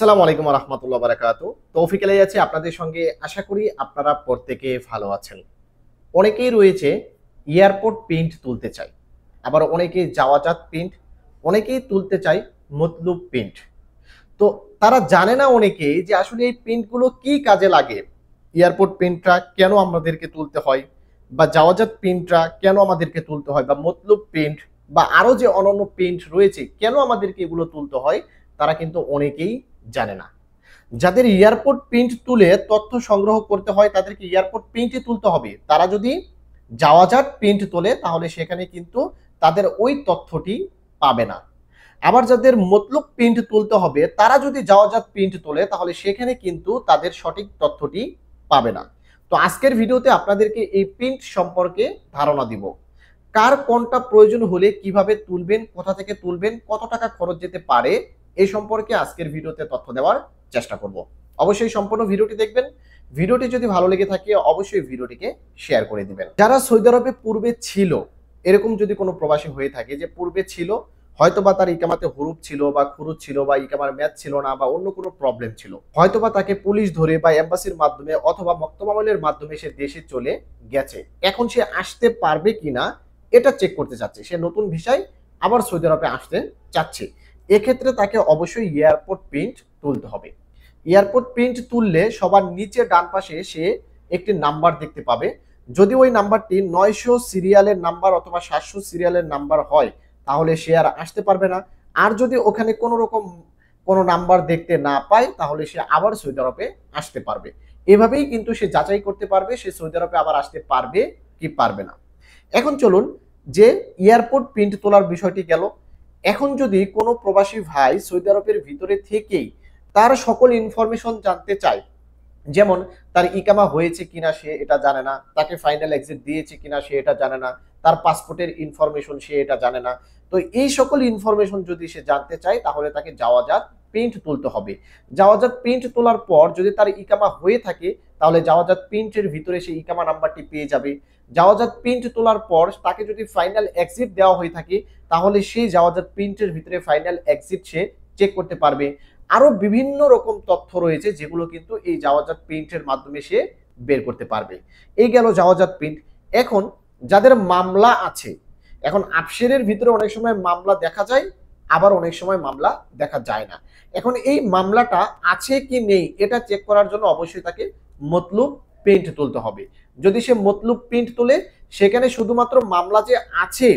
সালাম আলাইকুম রহমতুল্লাহ বারাকাত তৌফিক আলাই আছে আপনাদের সঙ্গে আশা করি আপনারা প্রত্যেকে ভালো আছেন অনেকেই রয়েছে এয়ারপোর্ট প্রিন্ট তুলতে চাই আবার অনেকে যাওয়াজাত প্রিন্ট অনেকেই তুলতে চাই মতলুব প্রিন্ট তো তারা জানে না অনেকেই যে আসলে এই প্রিন্টগুলো কি কাজে লাগে এয়ারপোর্ট প্রিন্টটা কেন আমাদেরকে তুলতে হয় বা যাওয়াজাত প্রিন্টটা কেন আমাদেরকে তুলতে হয় বা মতলুব প্রিন্ট বা আরও যে অনন্য প্রিন্ট রয়েছে কেন আমাদেরকে এগুলো তুলতে হয় তারা কিন্তু অনেকেই জানে না যাদের এয়ারপোর্ট প্রিন্ট তুলে তথ্য সংগ্রহ করতে হয় তাদেরকে এয়ারপোর্ট প্রিন্টই তুলতে হবে তারা যদি যাওয়া প্রিন্ট তোলে তাহলে সেখানে কিন্তু তাদের ওই তথ্যটি পাবে না আবার যাদের মতলুক প্রিন্ট তুলতে হবে তারা যদি যাওয়া প্রিন্ট তোলে তাহলে সেখানে কিন্তু তাদের সঠিক তথ্যটি পাবে না তো আজকের ভিডিওতে আপনাদেরকে এই প্রিন্ট সম্পর্কে ধারণা দিব কার কোনটা প্রয়োজন হলে কিভাবে তুলবেন কোথা থেকে তুলবেন কত টাকা খরচ যেতে পারে এই সম্পর্কে আজকের ভিডিওতে তথ্য দেওয়ার চেষ্টা করব অবশ্যই সম্পূর্ণ ভিডিওটি দেখবেন ভিডিওটি যদি ভালো লেগে থাকে অবশ্যই ভিডিওটিকে শেয়ার করে দিবেন যারা সৌদি আরবে পূর্বে ছিল এরকম যদি কোনো প্রবাসী হয়ে থাকে যে পূর্বে ছিল হয়তো বা তার ইকামাতে হরুপ ছিল বা খুরুদ ছিল বা ইকামার ম্যাচ ছিল না বা অন্য কোনো প্রবলেম ছিল হয়তোবা তাকে পুলিশ ধরে বা এম্বাসির মাধ্যমে অথবা মক্তমামলের মাধ্যমে সে দেশে চলে গেছে এখন সে আসতে পারবে কিনা এটা চেক করতে চাচ্ছে সে নতুন ভিসায় আবার সৌদি আরবে আসতে চাচ্ছে এক্ষেত্রে তাকে অবশ্যই এয়ারপোর্ট প্রিন্ট তুলতে হবে এয়ারপোর্ট প্রিন্ট তুললে সবার নিচে ডান পাশে সে একটি নাম্বার দেখতে পাবে যদি ওই নাম্বারটি নয়শো সিরিয়ালের নাম্বার অথবা সাতশো সিরিয়ালের নাম্বার হয় তাহলে সে আর আসতে পারবে না আর যদি ওখানে কোনো রকম কোনো নাম্বার দেখতে না পায় তাহলে সে আবার সৌদি আরবে আসতে পারবে এভাবেই কিন্তু সে যাচাই করতে পারবে সে সৌদি আরবে আবার আসতে পারবে কি পারবে না এখন চলুন যে এয়ারপোর্ট প্রিন্ট তোলার বিষয়টি গেল এখন যদি কোনো প্রবাসী ভাই সৌদি আরবের ভিতরে থেকেই তার সকল ইনফরমেশন জানতে চায় যেমন তার ইকামা হয়েছে কিনা সে এটা জানে না তাকে ফাইনাল এক্সিট দিয়েছে কিনা সে এটা জানে না তার পাসপোর্টের ইনফরমেশন সে এটা জানে না তো এই সকল ইনফরমেশন যদি সে জানতে চায় তাহলে তাকে যাওয়া যাক প্রিন্ট তুলতে হবে যাওয়া যাক প্রিন্ট তোলার পর যদি তার ইকামা হয়ে থাকে তাহলে যাওয়া যাক প্রিন্টের ভিতরে সে ইকামা নাম্বারটি পেয়ে যাবে জাওয়াজাত প্রিন্ট তোলার পর তাকে যদি ফাইনাল এক্সিট দেওয়া হয়ে থাকে তাহলে সেই জাওয়াজাত প্রিন্টের ভিতরে ফাইনাল এক্সিট সে চেক করতে পারবে আরও বিভিন্ন রকম তথ্য রয়েছে যেগুলো কিন্তু এই জাওয়াজাত প্রিন্টের মাধ্যমে সে বের করতে পারবে এই গেল জাওয়াজাত প্রিন্ট এখন যাদের মামলা আছে এখন আপসেরের ভিতরে অনেক সময় মামলা দেখা যায় আবার অনেক সময় মামলা দেখা যায় না এখন এই মামলাটা আছে কি নেই এটা চেক করার জন্য অবশ্যই তাকে মতলুব প্রিন্ট তুলতে হবে যদি সে মতলুব প্রিন্ট তুলে সেখানে শুধুমাত্র মামলা যে আছে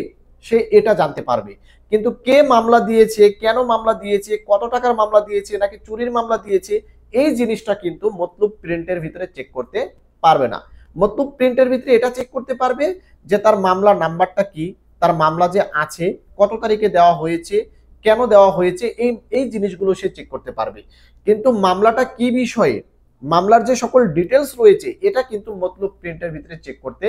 সে এটা জানতে পারবে কিন্তু কে মামলা দিয়েছে কেন মামলা দিয়েছে কত টাকার মামলা দিয়েছে নাকি চুরির মামলা দিয়েছে এই জিনিসটা কিন্তু মতলুব প্রিন্টের ভিতরে চেক করতে পারবে না মতলুব প্রিন্টের ভিতরে এটা চেক করতে পারবে যে তার মামলা নাম্বারটা কি তার মামলা যে আছে কত তারিখে দেওয়া হয়েছে কেন দেওয়া হয়েছে এই এই জিনিসগুলো সে চেক করতে পারবে কিন্তু মামলাটা কি বিষয়ে মামলার যে সকল ডিটেলস রয়েছে এটা কিন্তু মতলব প্রিন্টের ভিতরে চেক করতে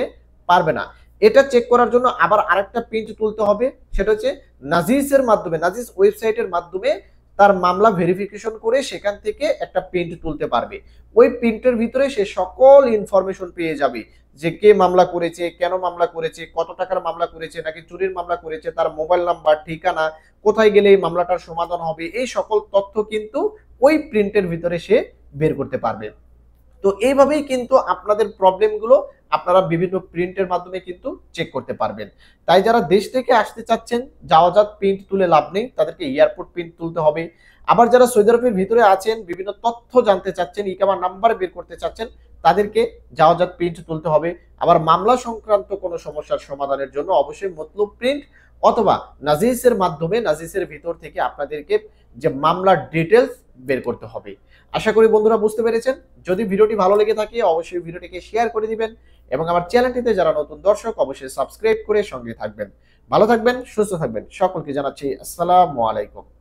পারবে না এটা চেক করার জন্য আবার আরেকটা প্রিন্ট তুলতে হবে সেটা হচ্ছে নাজিসের মাধ্যমে নাজিস ওয়েবসাইটের মাধ্যমে তার মামলা ভেরিফিকেশন করে সেখান থেকে একটা প্রিন্ট তুলতে পারবে ওই প্রিন্টের ভিতরে সে সকল ইনফরমেশন পেয়ে যাবে যে কে মামলা করেছে কেন মামলা করেছে কত টাকার মামলা করেছে নাকি চুরির মামলা করেছে তার মোবাইল নাম্বার ঠিকানা কোথায় গেলে এই মামলাটার সমাধান হবে এই সকল তথ্য কিন্তু ওই প্রিন্টের ভিতরে সে বের করতে পারবে তো এইভাবেই কিন্তু আপনাদের প্রবলেমগুলো আপনারা বিভিন্ন প্রিন্টের মাধ্যমে কিন্তু চেক করতে পারবেন তাই যারা দেশ থেকে আসতে চাচ্ছেন যাওয়াজাত প্রিন্ট তুলে লাভ নেই তাদেরকে এয়ারপোর্ট প্রিন্ট তুলতে হবে আবার যারা সৌদি আরবের ভিতরে আছেন বিভিন্ন তথ্য জানতে চাচ্ছেন ইকামার নাম্বার বের করতে চাচ্ছেন তাদেরকে যাওয়াজাত প্রিন্ট তুলতে হবে আবার মামলা সংক্রান্ত কোনো সমস্যার সমাধানের জন্য অবশ্যই মতলব প্রিন্ট অথবা নাজিসের মাধ্যমে নাজিসের ভিতর থেকে আপনাদেরকে যে মামলার ডিটেলস বের করতে হবে আশা করি বন্ধুরা বুঝতে পেরেছেন যদি ভিডিওটি ভালো লেগে থাকে অবশ্যই ভিডিওটিকে শেয়ার করে দিবেন এবং আমার চ্যানেলটিতে যারা নতুন দর্শক অবশ্যই সাবস্ক্রাইব করে সঙ্গে থাকবেন ভালো থাকবেন সুস্থ থাকবেন সকলকে জানাচ্ছি আসসালামু আলাইকুম